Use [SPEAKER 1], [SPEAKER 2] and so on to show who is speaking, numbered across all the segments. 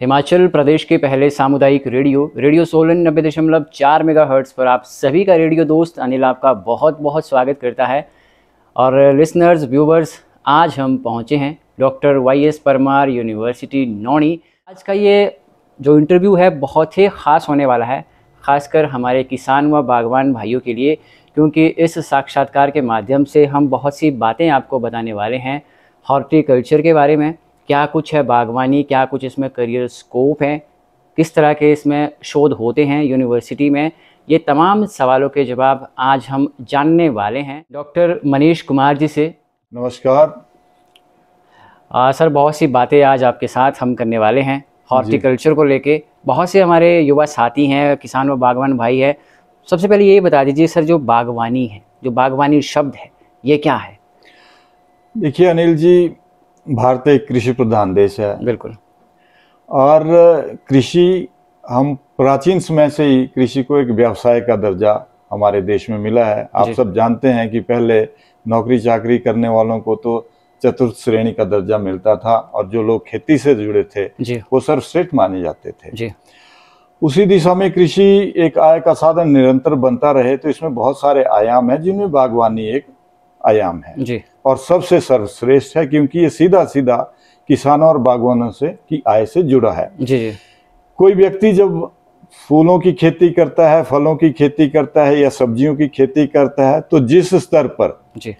[SPEAKER 1] हिमाचल प्रदेश के पहले सामुदायिक रेडियो रेडियो सोलन नब्बे दशमलव चार मेगा हर्ट्स पर आप सभी का रेडियो दोस्त अनिल आपका बहुत बहुत स्वागत करता है और लिसनर्स व्यूवर्स आज हम पहुंचे हैं doctor Y S Parmar university Nauni आज का ये जो इंटरव्यू है बहुत ही ख़ास होने वाला है ख़ासकर हमारे किसान व बागवान भाइयों के लिए क्योंकि इस साक्षात्कार के माध्यम से हम बहुत सी बातें आपको बताने वाले हैं हॉर्टिकल्चर के बारे में क्या कुछ है बागवानी क्या कुछ इसमें करियर स्कोप है किस तरह के इसमें शोध होते हैं यूनिवर्सिटी में ये तमाम सवालों के जवाब आज हम जानने वाले हैं डॉक्टर मनीष कुमार जी से
[SPEAKER 2] नमस्कार
[SPEAKER 1] आ, सर बहुत सी बातें आज आपके साथ हम करने वाले हैं हॉर्टिकल्चर को लेके बहुत से हमारे युवा साथी हैं किसान व बागवान भाई है सबसे पहले ये बता दीजिए सर जो बागवानी है जो बागवानी शब्द है ये क्या है
[SPEAKER 2] देखिए अनिल जी भारत एक कृषि प्रधान देश है बिल्कुल और कृषि हम प्राचीन समय से ही कृषि को एक व्यवसाय का दर्जा हमारे देश में मिला है आप सब जानते हैं कि पहले नौकरी चाकरी करने वालों को तो चतुर्थ श्रेणी का दर्जा मिलता था और जो लोग खेती से जुड़े थे वो सर्वश्रेष्ठ माने जाते थे उसी दिशा में कृषि एक आय का साधन निरंतर बनता रहे तो इसमें बहुत सारे आयाम है जिनमें बागवानी एक आयाम है जी और सबसे सर्वश्रेष्ठ है क्योंकि ये सीधा सीधा किसानों और बागवानों से की आय से जुड़ा है जी जी कोई व्यक्ति जब फूलों की खेती करता है फलों की खेती करता है या सब्जियों की खेती करता है तो जिस स्तर पर जी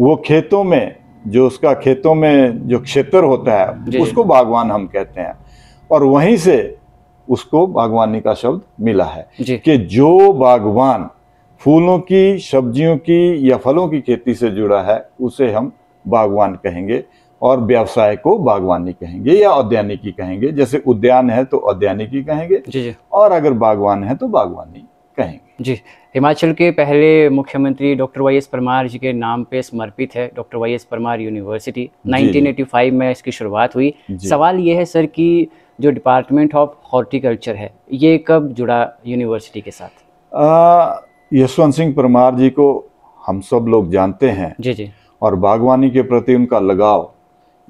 [SPEAKER 2] वो खेतों में जो उसका खेतों में जो क्षेत्र होता है उसको बागवान हम कहते हैं और वहीं से उसको बागवानी का शब्द मिला है कि जो बागवान फूलों की सब्जियों की या फलों की खेती से जुड़ा है उसे हम बागवान कहेंगे और व्यवसाय को बागवानी कहेंगे या औद्यानिकी कहेंगे जैसे उद्यान है तो औद्यानिकी कहेंगे जी जी और अगर बागवान है तो बागवानी कहेंगे
[SPEAKER 1] जी हिमाचल के पहले मुख्यमंत्री doctor Y S Parmar ji के नाम पे समर्पित है doctor Y S Parmar university 1985 में इसकी शुरुआत हुई सवाल ये है सर कि जो डिपार्टमेंट ऑफ हॉर्टिकल्चर है ये कब जुड़ा यूनिवर्सिटी के साथ
[SPEAKER 2] आ, यशवंत सिंह परमार जी को हम सब लोग जानते हैं जी जी और बागवानी के प्रति उनका लगाव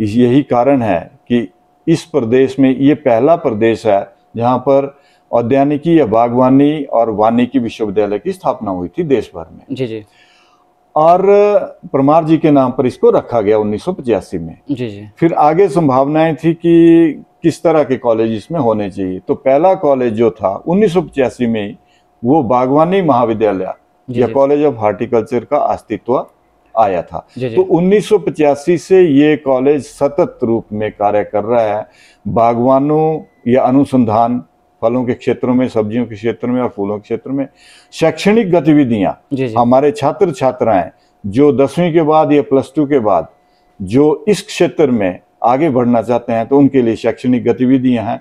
[SPEAKER 2] यही कारण है कि इस प्रदेश में ये पहला प्रदेश है जहाँ पर औद्यानिकी या बागवानी और वानिकी विश्वविद्यालय की स्थापना हुई थी देश भर में जी जी और परमार जी के नाम पर इसको रखा गया उन्नीस में जी जी फिर आगे संभावनाएं थी कि किस तरह के कॉलेज इसमें होने चाहिए तो पहला कॉलेज जो था उन्नीस में वो बागवानी महाविद्यालय या कॉलेज ऑफ हार्टिकल्चर का अस्तित्व आया था तो उन्नीस से ये कॉलेज सतत रूप में कार्य कर रहा है बागवानों या अनुसंधान फलों के क्षेत्रों में सब्जियों के क्षेत्र में और फूलों के क्षेत्र में शैक्षणिक गतिविधियां हमारे छात्र छात्राएं जो दसवीं के बाद या प्लस टू के बाद जो इस क्षेत्र में आगे बढ़ना चाहते हैं तो उनके लिए शैक्षणिक गतिविधियां हैं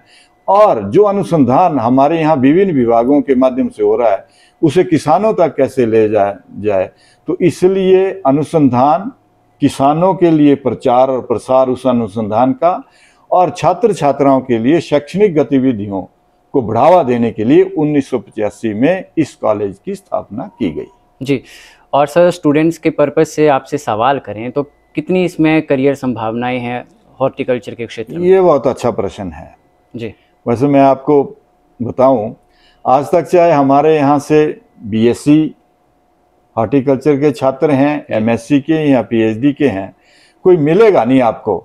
[SPEAKER 2] और जो अनुसंधान हमारे यहाँ विभिन्न विभागों के माध्यम से हो रहा है उसे किसानों तक कैसे ले जाए जाए तो इसलिए अनुसंधान किसानों के लिए प्रचार और प्रसार उस अनुसंधान का और छात्र छात्राओं के लिए शैक्षणिक गतिविधियों को बढ़ावा देने के लिए उन्नीस में इस कॉलेज की स्थापना की गई जी और
[SPEAKER 1] सर स्टूडेंट्स के पर्पज़ से आपसे सवाल करें तो कितनी इसमें करियर संभावनाएं हैं हॉर्टिकल्चर के क्षेत्र में
[SPEAKER 2] ये बहुत अच्छा प्रश्न है जी वैसे मैं आपको बताऊं आज तक चाहे हमारे यहाँ से बीएससी हॉर्टिकल्चर के छात्र हैं एमएससी के या पीएचडी के हैं कोई मिलेगा नहीं आपको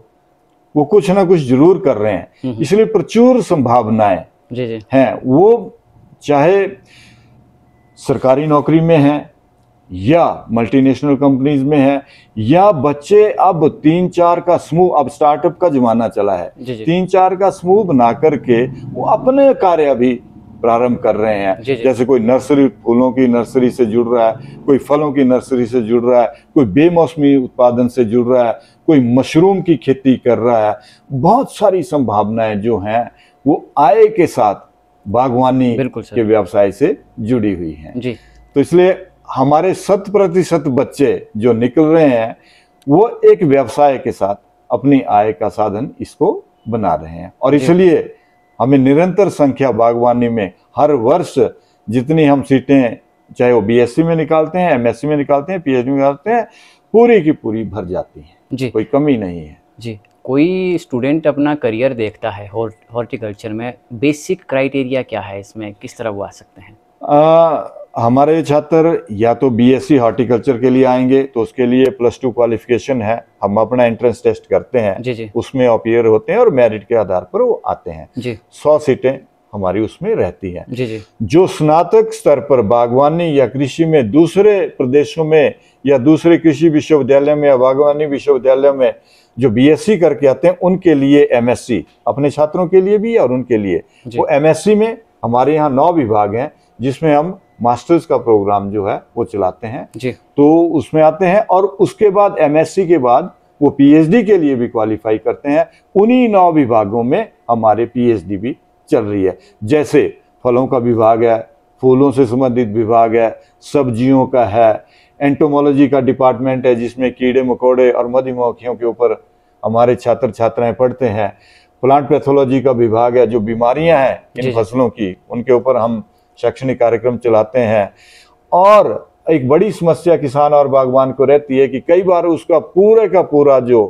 [SPEAKER 2] वो कुछ ना कुछ जरूर कर रहे हैं हम्म, हम्म। इसलिए प्रचुर संभावनाएं हैं वो चाहे सरकारी नौकरी में हैं या मल्टीनेशनल कंपनीज में है या बच्चे अब तीन चार का समूह अब स्टार्टअप का जमाना चला है जी जी। तीन चार का समूह बना करके वो अपने कार्य अभी प्रारंभ कर रहे हैं जैसे कोई नर्सरी फूलों की नर्सरी से जुड़ रहा है कोई फलों की नर्सरी से जुड़ रहा है कोई बेमौसमी उत्पादन से जुड़ रहा है कोई मशरूम की खेती कर रहा है बहुत सारी संभावनाएं जो हैं वो आय के साथ बागवानी के व्यवसाय से जुड़ी हुई हैं तो इसलिए हमारे शत प्रतिशत बच्चे जो निकल रहे हैं वो एक व्यवसाय के साथ अपनी आय का साधन इसको बना रहे हैं और इसलिए हमें निरंतर संख्या बागवानी में हर वर्ष जितनी हम सीटें चाहे वो बीएससी e में निकालते हैं एमएससी e में निकालते हैं पीएचडी में निकालते हैं पूरी की पूरी भर जाती है जी कोई कमी नहीं है जी कोई
[SPEAKER 1] स्टूडेंट अपना करियर देखता है हॉर्टिकल्चर में बेसिक क्राइटेरिया क्या है इसमें किस तरह वो आ सकते हैं
[SPEAKER 2] आ, हमारे छात्र या तो बीएससी हॉर्टिकल्चर के लिए आएंगे तो उसके लिए प्लस टू क्वालिफिकेशन है हम अपना एंट्रेंस टेस्ट करते हैं जी जी। उसमें अपियर होते हैं और मेरिट के आधार पर वो आते हैं सौ सीटें हमारी उसमें रहती हैं जी जी। जो स्नातक स्तर पर बागवानी या कृषि में दूसरे प्रदेशों में या दूसरे कृषि विश्वविद्यालय में या बागवानी विश्वविद्यालय में जो बीएससी करके आते हैं उनके लिए एमएससी अपने छात्रों के लिए भी और उनके लिए वो एमएससी में हमारे यहाँ नौ विभाग हैं जिसमें हम मास्टर्स का प्रोग्राम जो है वो चलाते हैं जी तो उसमें आते हैं और उसके बाद एमएससी के बाद वो पीएचडी के लिए भी क्वालिफाई करते हैं उन्हीं नौ विभागों में हमारे पीएचडी भी चल रही है जैसे फलों का विभाग है फूलों से संबंधित विभाग है सब्जियों का है एंटोमोलॉजी का डिपार्टमेंट है जिसमें कीड़े मकोड़े और मधुमक्खियों के ऊपर हमारे छात्र छात्राएं पढ़ते हैं प्लांट पैथोलॉजी का विभाग है जो बीमारियां हैं इन फसलों की उनके ऊपर हम शैक्षणिक कार्यक्रम चलाते हैं और एक बड़ी समस्या किसान और बागवान को रहती है कि कई बार उसका पूरे का पूरा जो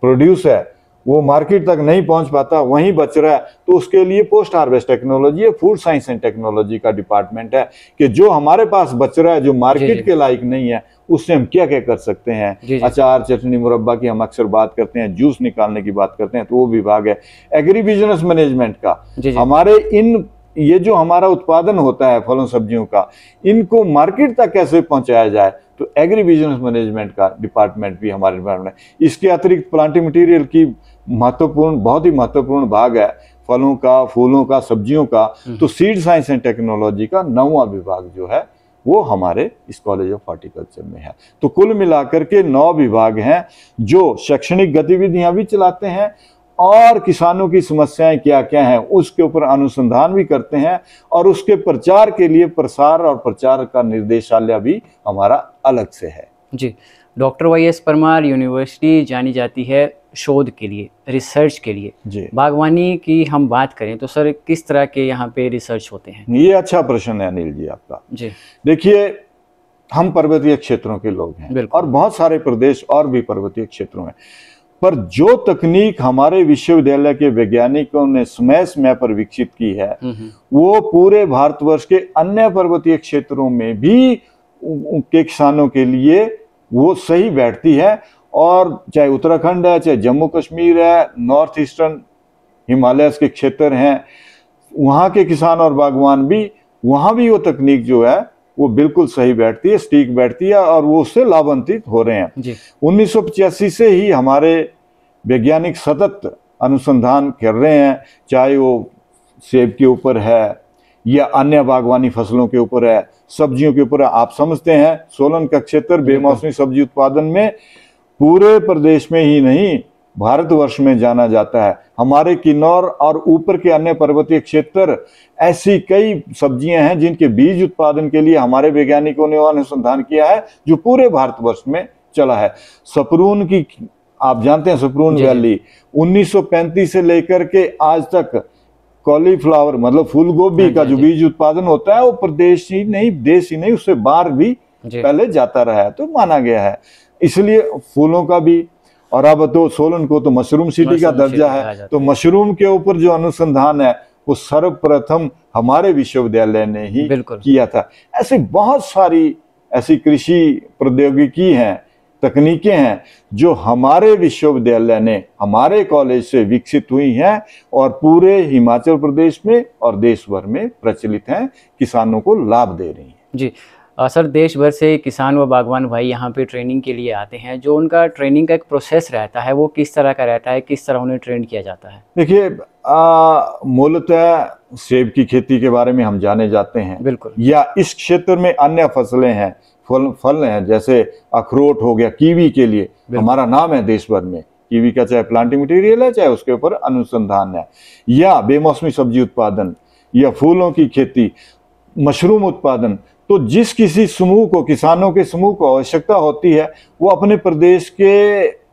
[SPEAKER 2] प्रोड्यूस है वो मार्केट तक नहीं पहुंच पाता वहीं बच रहा है तो उसके लिए पोस्ट हार्वेस्ट टेक्नोलॉजी है फूड साइंस एंड टेक्नोलॉजी का डिपार्टमेंट है कि जो हमारे पास बच रहा है जो मार्केट के लायक नहीं है उससे हम क्या क्या कर सकते हैं अचार चटनी मुरब्बा की हम अक्सर बात करते हैं जूस निकालने की बात करते हैं तो वो विभाग है एग्री बिजनेस मैनेजमेंट का हमारे इन ये जो हमारा उत्पादन होता है फलों सब्जियों का इनको मार्केट तक कैसे पहुंचाया जाए तो एग्री बिजनेस मैनेजमेंट का डिपार्टमेंट भी हमारे डिपार्टमेंट है इसके अतिरिक्त प्लांटिंग मटेरियल की महत्वपूर्ण बहुत ही महत्वपूर्ण भाग है फलों का फूलों का सब्जियों का हम्म। तो सीड साइंस एंड टेक्नोलॉजी का नौवा विभाग जो है वो हमारे इस कॉलेज ऑफ हॉर्टिकल्चर में है तो कुल मिलाकर के नौ विभाग हैं जो शैक्षणिक गतिविधियां भी चलाते हैं और किसानों की समस्याएं क्या क्या हैं उसके ऊपर अनुसंधान भी करते हैं और उसके प्रचार के लिए प्रसार और प्रचार का निर्देशालय भी हमारा अलग से है
[SPEAKER 1] जी doctor Y S Parmar university जानी जाती है शोध के लिए रिसर्च के लिए बागवानी की हम बात करें तो सर किस तरह के यहाँ पे रिसर्च होते हैं
[SPEAKER 2] ये अच्छा प्रश्न है अनिल जी आपका जी देखिए हम पर्वतीय क्षेत्रों के लोग हैं और बहुत सारे प्रदेश और भी पर्वतीय क्षेत्रों में पर जो तकनीक हमारे विश्वविद्यालय के वैज्ञानिकों ने स्मैश मैप पर विकसित की है हम्म, हम्म। वो पूरे भारतवर्ष के अन्य पर्वतीय क्षेत्रों में भी के किसानों के लिए वो सही बैठती है और चाहे उत्तराखंड है चाहे जम्मू कश्मीर है नॉर्थ ईस्टर्न हिमालय के क्षेत्र हैं वहाँ के किसान और बागवान भी वहाँ भी वो तकनीक जो है वो बिल्कुल सही बैठती है स्टीक बैठती है और वो उससे लाभान्वित हो रहे हैं उन्नीस से ही हमारे वैज्ञानिक सतत अनुसंधान कर रहे हैं चाहे वो सेब के ऊपर है या अन्य बागवानी फसलों के ऊपर है सब्जियों के ऊपर है आप समझते हैं सोलन का क्षेत्र बेमौसमी सब्जी उत्पादन में पूरे प्रदेश में ही नहीं भारतवर्ष में जाना जाता है हमारे किन्नौर और ऊपर के अन्य पर्वतीय क्षेत्र ऐसी कई सब्जियां हैं जिनके बीज उत्पादन के लिए हमारे वैज्ञानिकों ने अनुसंधान किया है जो पूरे भारतवर्ष में चला है सपरून की आप जानते हैं सपरून वैली 1935 से लेकर के आज तक कॉलीफ्लावर मतलब फूल गोभी हाँ का हाँ जो बीज उत्पादन होता है वो प्रदेश ही नहीं देश ही नहीं उससे बाहर भी पहले जाता रहा है तो माना गया है इसलिए फूलों का भी और अब तो सोलन को तो मशरूम सिटी का दर्जा है तो मशरूम के ऊपर जो अनुसंधान है वो सर्वप्रथम हमारे विश्वविद्यालय ने ही किया था ऐसे बहुत सारी ऐसी कृषि प्रौद्योगिकी हैं तकनीकें हैं जो हमारे विश्वविद्यालय ने हमारे कॉलेज से विकसित हुई हैं और पूरे हिमाचल प्रदेश में और देश भर में प्रचलित हैं किसानों को लाभ दे रही हैं
[SPEAKER 1] जी सर देश भर से किसान व बागवान भाई यहाँ पे ट्रेनिंग के लिए आते हैं जो उनका ट्रेनिंग का एक प्रोसेस रहता है वो किस तरह का रहता है किस तरह उन्हें ट्रेन किया जाता है
[SPEAKER 2] देखिए मूलतः सेब की खेती के बारे में हम जाने जाते हैं बिल्कुल या इस क्षेत्र में अन्य फसलें हैं फल फल हैं जैसे अखरोट हो गया कीवी के लिए हमारा नाम है देश भर में कीवी का चाहे प्लांटिंग मटेरियल है चाहे उसके ऊपर अनुसंधान है या बेमौसमी सब्जी उत्पादन या फूलों की खेती मशरूम उत्पादन तो जिस किसी समूह को किसानों के समूह को आवश्यकता होती है वो अपने प्रदेश के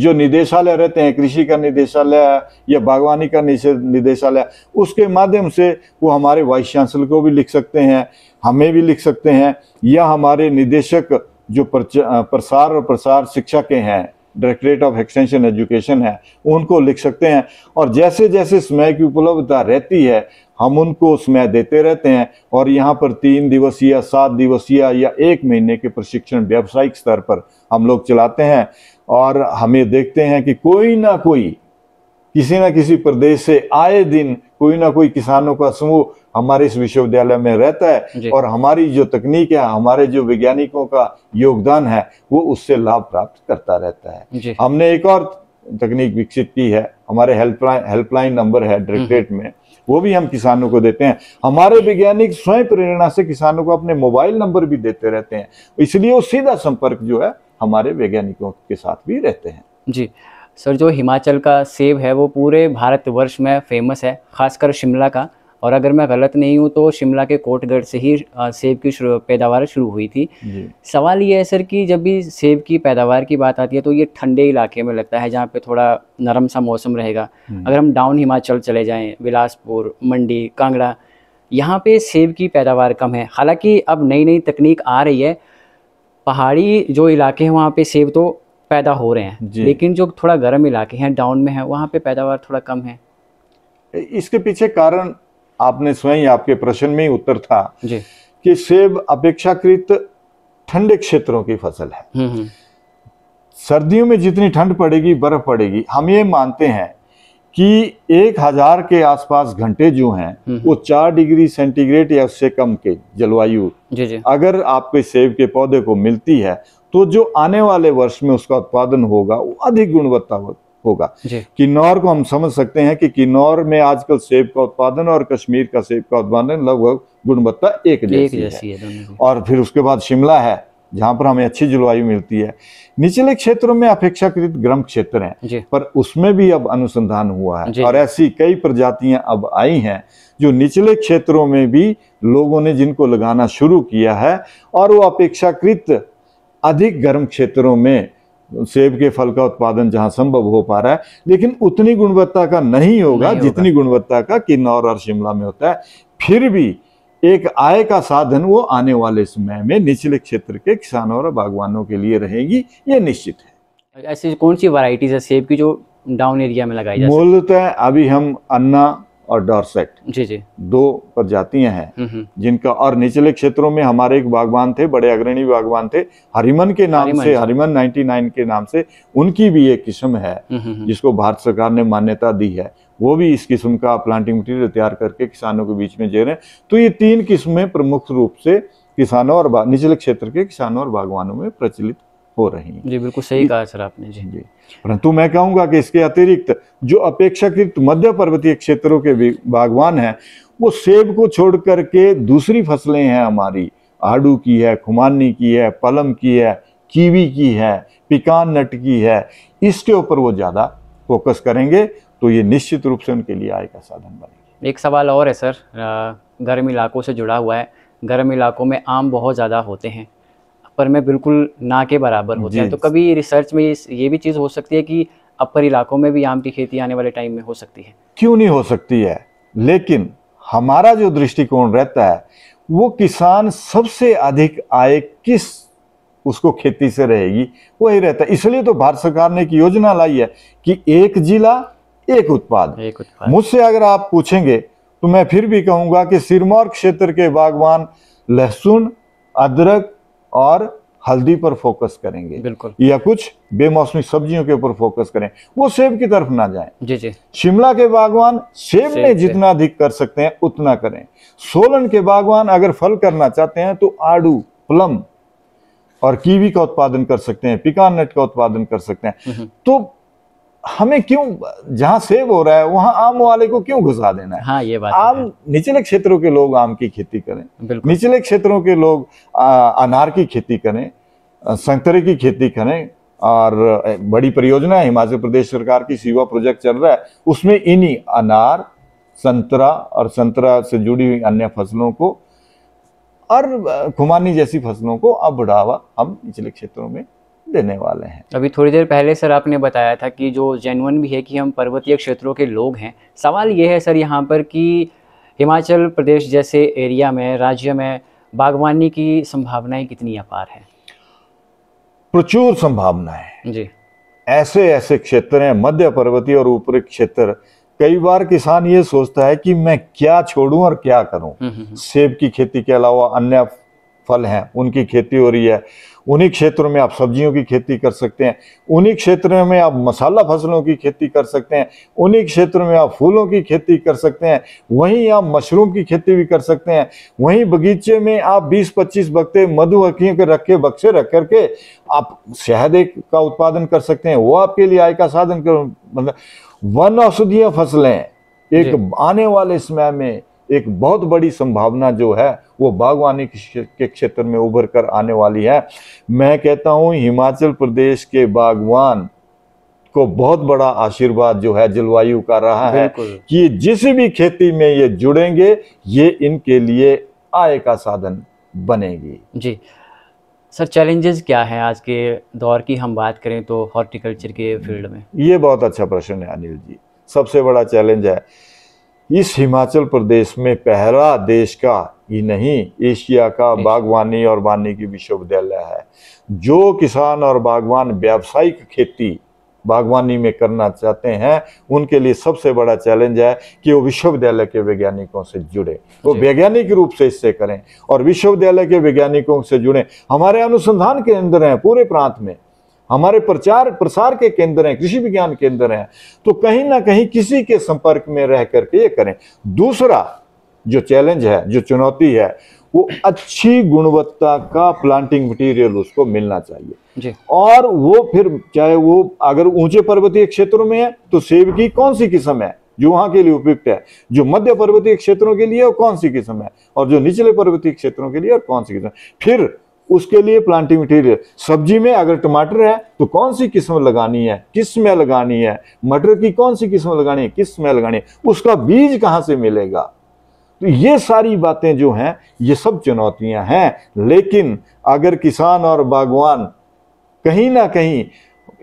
[SPEAKER 2] जो निदेशालय रहते हैं कृषि का निदेशालय या बागवानी का निदेशालय उसके माध्यम से वो हमारे वाइस चांसलर को भी लिख सकते हैं हमें भी लिख सकते हैं या हमारे निदेशक जो प्रसार और प्रसार शिक्षा के हैं डायरेक्टरेट ऑफ एक्सटेंशन एजुकेशन है उनको लिख सकते हैं और जैसे जैसे समय की उपलब्धता रहती है हम उनको उसमें देते रहते हैं और यहाँ पर तीन दिवसीय सात दिवसीय या एक महीने के प्रशिक्षण व्यावसायिक स्तर पर हम लोग चलाते हैं और हमें देखते हैं कि कोई ना कोई किसी ना किसी प्रदेश से आए दिन कोई ना कोई किसानों का समूह हमारे इस विश्वविद्यालय में रहता है और हमारी जो तकनीक है हमारे जो वैज्ञानिकों का योगदान है वो उससे लाभ प्राप्त करता रहता है हमने एक और तकनीक विकसित की है हमारे हेल्पलाइन हेल्पलाइन नंबर है डायरेक्टरेट में वो भी हम किसानों को देते हैं हमारे वैज्ञानिक स्वयं प्रेरणा से किसानों को अपने मोबाइल नंबर भी देते रहते हैं इसलिए वो सीधा संपर्क जो है हमारे वैज्ञानिकों के साथ भी रहते हैं जी सर जो हिमाचल
[SPEAKER 1] का सेब है वो पूरे भारत वर्ष में फेमस है खासकर शिमला का और अगर मैं गलत नहीं हूँ तो शिमला के कोटगढ़ से ही सेब की शुरु, पैदावार शुरू हुई थी सवाल ये है सर कि जब भी सेब की पैदावार की बात आती है तो ये ठंडे इलाके में लगता है जहाँ पे थोड़ा नरम सा मौसम रहेगा अगर हम डाउन हिमाचल चले जाएँ बिलासपुर मंडी कांगड़ा यहाँ पे सेब की पैदावार कम है हालांकि अब नई नई तकनीक आ रही है पहाड़ी जो इलाके हैं वहाँ पे सेब तो पैदा हो रहे हैं लेकिन जो थोड़ा गर्म इलाके हैं डाउन में है वहाँ पे पैदावार थोड़ा कम है
[SPEAKER 2] इसके पीछे कारण आपने स्वयं आपके प्रश्न में ही उत्तर था कि सेब अपेक्षाकृत ठंडे क्षेत्रों की फसल है हम्म, हम्म। सर्दियों में जितनी ठंड पड़ेगी बर्फ पड़ेगी हम ये मानते हैं कि एक हजार के आसपास घंटे जो हैं हम्म, वो चार डिग्री सेंटीग्रेड या उससे कम के जलवायु अगर आपके सेब के पौधे को मिलती है तो जो आने वाले वर्ष में उसका उत्पादन होगा वो अधिक गुणवत्ता होगा होगा किन्नौर को हम समझ सकते हैं कि किन्नौर में आजकल सेब का उत्पादन और कश्मीर का सेब का उत्पादन लगभग गुणवत्ता एक जैसी, एक जैसी है, है और फिर उसके बाद शिमला है जहाँ पर हमें अच्छी जलवायु मिलती है निचले क्षेत्रों में अपेक्षाकृत गर्म क्षेत्र हैं पर उसमें भी अब अनुसंधान हुआ है और ऐसी कई प्रजातियां अब आई हैं जो निचले क्षेत्रों में भी लोगों ने जिनको लगाना शुरू किया है और वो अपेक्षाकृत अधिक गर्म क्षेत्रों में सेब के फल का उत्पादन जहां संभव हो पा रहा है लेकिन उतनी गुणवत्ता का नहीं होगा नहीं जितनी गुणवत्ता का किन्नौर और शिमला में होता है फिर भी एक आय का साधन वो आने वाले समय में निचले क्षेत्र के किसानों और बागवानों के लिए रहेगी ये निश्चित
[SPEAKER 1] है ऐसी कौन सी वराइटीज है सेब की जो डाउन एरिया में लगाई
[SPEAKER 2] मूलतः अभी हम अन्ना और डॉर्सेट जी जी दो प्रजातियां हैं हम्म, हम्म। जिनका और निचले क्षेत्रों में हमारे एक बागवान थे बड़े अग्रणी बागवान थे हरिमन के नाम हरिमन से हरिमन 99 के नाम से उनकी भी एक किस्म है हम्म, जिसको भारत सरकार ने मान्यता दी है वो भी इस किस्म का प्लांटिंग मटीरियल तैयार करके किसानों के बीच में जे रहे हैं तो ये तीन किस्में प्रमुख रूप से किसानों और निचले क्षेत्र के किसानों और बागवानों में प्रचलित हो रही
[SPEAKER 1] जी बिल्कुल सही कहा सर आपने जी जी
[SPEAKER 2] परंतु मैं कहूंगा कि इसके अतिरिक्त जो अपेक्षाकृत मध्य पर्वतीय क्षेत्रों के बागवान हैं वो सेब को छोड़ करके दूसरी फसलें हैं हमारी आड़ू की है खुमानी की है पलम की है कीवी की है पिकान नट की है इसके ऊपर वो ज़्यादा फोकस करेंगे तो ये निश्चित रूप से उनके लिए आय का साधन
[SPEAKER 1] बनेगा एक सवाल और है सर गर्म इलाकों से जुड़ा हुआ है गर्म इलाकों में आम बहुत ज़्यादा होते हैं अपर में बिल्कुल ना के बराबर होते हैं तो कभी रिसर्च में ये भी चीज़ हो सकती है कि अपर इलाकों में भी आम की खेती आने वाले टाइम में हो सकती है
[SPEAKER 2] क्यों नहीं हो सकती है लेकिन हमारा जो दृष्टिकोण रहता है वो किसान सबसे अधिक आय किस उसको खेती से रहेगी वही रहता है इसलिए तो भारत सरकार ने एक योजना लाई है कि एक जिला एक उत्पाद एक उत्पाद मुझसे अगर आप पूछेंगे तो मैं फिर भी कहूंगा कि सिरमौर क्षेत्र के बागवान लहसुन अदरक और हल्दी पर फोकस करेंगे बिल्कुल या कुछ बेमौसमी सब्जियों के ऊपर फोकस करें वो सेब की तरफ ना जाएं जी जी शिमला के बागवान सेब में जितना अधिक कर सकते हैं उतना करें सोलन के बागवान अगर फल करना चाहते हैं तो आड़ू प्लम और कीवी का उत्पादन कर सकते हैं पिकान नट का उत्पादन कर सकते हैं हम्म। तो हमें क्यों जहां सेब हो रहा है वहां आम वाले को क्यों घुसा देना है हाँ, ये बात तो आम निचले क्षेत्रों के लोग आम की खेती करें निचले क्षेत्रों के लोग आ, अनार की खेती करें संतरे की खेती करें और बड़ी परियोजना है हिमाचल प्रदेश सरकार की सीवा प्रोजेक्ट चल रहा है उसमें इन्हीं अनार संतरा और संतरा से जुड़ी हुई अन्य फसलों को और खुमानी जैसी फसलों को अब बढ़ावा हम निचले क्षेत्रों में देने वाले हैं
[SPEAKER 1] अभी थोड़ी देर पहले सर आपने बताया था कि जो जेनवन भी है कि हम पर्वतीय क्षेत्रों के लोग हैं सवाल ये है सर यहाँ पर कि हिमाचल प्रदेश जैसे एरिया में राज्य में बागवानी की संभावनाएं कितनी अपार है
[SPEAKER 2] प्रचुर संभावनाएं जी ऐसे ऐसे क्षेत्र हैं मध्य पर्वतीय और ऊपरी क्षेत्र कई बार किसान ये सोचता है कि मैं क्या छोड़ूं और क्या करूं हम्म, हम्म, हम्म। सेब की खेती के अलावा अन्य फल हैं उनकी खेती हो रही है उन्हीं क्षेत्रों में आप सब्जियों की खेती कर सकते हैं उन्हीं क्षेत्रों में आप मसाला फसलों की खेती कर सकते हैं उन्हीं क्षेत्रों में आप फूलों की खेती कर सकते हैं वहीं आप मशरूम की खेती भी कर सकते हैं वहीं बगीचे में आप 20-25 बक्ते मधुमक्खियों के रखे बक्से रख करके आप शहद का उत्पादन कर सकते हैं वो आपके लिए आय का साधन कर मतलब वन औषधीय फसलें एक आने वाले समय में एक बहुत बड़ी संभावना जो है वो बागवानी के क्षेत्र में उभर कर आने वाली है मैं कहता हूँ हिमाचल प्रदेश के बागवान को बहुत बड़ा आशीर्वाद जो है जलवायु का रहा है कि जिस भी खेती में ये जुड़ेंगे ये इनके लिए आय का साधन बनेगी
[SPEAKER 1] जी सर चैलेंजेस क्या हैं आज के दौर की हम बात करें तो हॉर्टिकल्चर के फील्ड में
[SPEAKER 2] ये बहुत अच्छा प्रश्न है अनिल जी सबसे बड़ा चैलेंज है इस हिमाचल प्रदेश में पहला देश का ही नहीं एशिया का बागवानी और वानिकी की विश्वविद्यालय है जो किसान और बागवान व्यावसायिक खेती बागवानी में करना चाहते हैं उनके लिए सबसे बड़ा चैलेंज है कि वो विश्वविद्यालय के वैज्ञानिकों से जुड़े वो वैज्ञानिक रूप से इससे करें और विश्वविद्यालय के वैज्ञानिकों से जुड़े हमारे अनुसंधान केंद्र हैं पूरे प्रांत में हमारे प्रचार प्रसार के केंद्र हैं कृषि विज्ञान केंद्र हैं तो कहीं ना कहीं किसी के संपर्क में रह करके ये करें दूसरा जो चैलेंज है जो चुनौती है वो अच्छी गुणवत्ता का प्लांटिंग मटेरियल उसको मिलना चाहिए और वो फिर चाहे वो अगर ऊंचे पर्वतीय क्षेत्रों में है तो सेब की कौन सी किस्म है जो वहां के लिए उपयुक्त है जो मध्य पर्वतीय क्षेत्रों के लिए और कौन सी किस्म है और जो निचले पर्वतीय क्षेत्रों के लिए और कौन सी किस्म फिर उसके लिए प्लांटिंग मटेरियल सब्जी में अगर टमाटर है तो कौन सी किस्म लगानी है किस में लगानी है मटर की कौन सी किस्म लगानी है किस में लगानी है उसका बीज कहां से मिलेगा तो ये सारी बातें जो हैं ये सब चुनौतियां हैं लेकिन अगर किसान और बागवान कहीं ना कहीं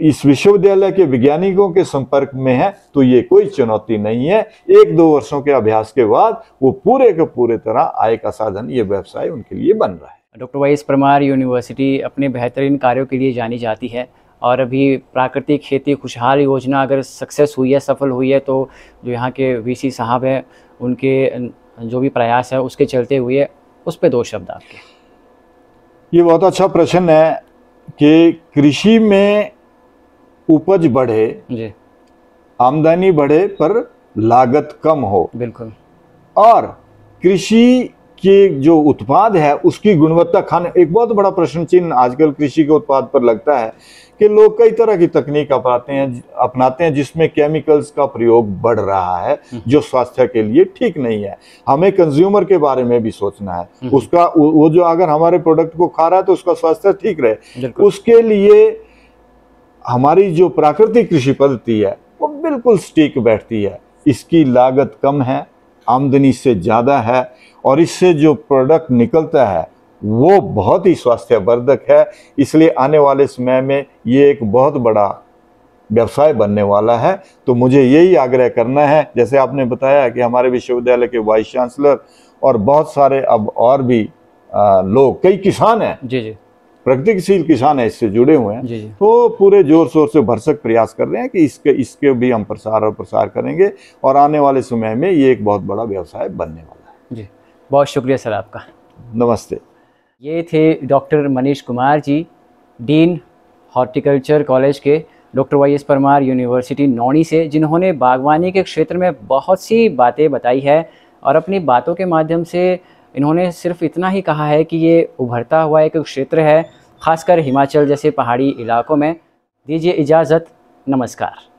[SPEAKER 2] इस विश्वविद्यालय के वैज्ञानिकों के संपर्क में है तो ये कोई चुनौती नहीं है एक दो वर्षों के अभ्यास के बाद वो पूरे के पूरे तरह आय का साधन ये व्यवसाय उनके लिए बन रहा
[SPEAKER 1] है doctor Y S Parmar university अपने बेहतरीन कार्यों के लिए जानी जाती है और अभी प्राकृतिक खेती खुशहाल योजना अगर सक्सेस हुई है सफल हुई है तो जो यहाँ के वी साहब हैं उनके जो भी प्रयास है उसके चलते हुए उस पर दो शब्द आपके
[SPEAKER 2] ये बहुत अच्छा प्रश्न है कि कृषि में उपज बढ़े जी आमदनी बढ़े पर लागत कम हो बिल्कुल और कृषि के जो उत्पाद है उसकी गुणवत्ता खाने एक बहुत बड़ा प्रश्न चिन्ह आजकल कृषि के उत्पाद पर लगता है कि लोग कई तरह की तकनीक अपनाते हैं अपनाते हैं जिसमें केमिकल्स का प्रयोग बढ़ रहा है हम्म। जो स्वास्थ्य के लिए ठीक नहीं है हमें कंज्यूमर के बारे में भी सोचना है हम्म। उसका वो जो अगर हमारे प्रोडक्ट को खा रहा है तो उसका स्वास्थ्य ठीक रहे उसके लिए हमारी जो प्राकृतिक कृषि पद्धति है वो बिल्कुल स्टीक बैठती है इसकी लागत कम है आमदनी से ज़्यादा है और इससे जो प्रोडक्ट निकलता है वो बहुत ही स्वास्थ्यवर्धक है इसलिए आने वाले समय में ये एक बहुत बड़ा व्यवसाय बनने वाला है तो मुझे यही आग्रह करना है जैसे आपने बताया कि हमारे विश्वविद्यालय के वाइस चांसलर और बहुत सारे अब और भी आ, लोग कई किसान हैं जी जी प्रगतिशील किसान है इससे जुड़े हुए हैं तो पूरे जोर शोर से भरसक प्रयास कर रहे हैं कि इसके इसके भी हम प्रसार और प्रसार करेंगे और आने वाले समय में ये एक बहुत बड़ा व्यवसाय बनने वाला है जी
[SPEAKER 1] बहुत शुक्रिया सर आपका नमस्ते ये थे doctor Manish Kumar ji dean horticulture college के doctor Y S Parmar university Nauni से जिन्होंने बागवानी के क्षेत्र में बहुत सी बातें बताई है और अपनी बातों के माध्यम से इन्होंने सिर्फ इतना ही कहा है कि ये उभरता हुआ एक क्षेत्र है खासकर हिमाचल जैसे पहाड़ी इलाकों में दीजिए इजाज़त नमस्कार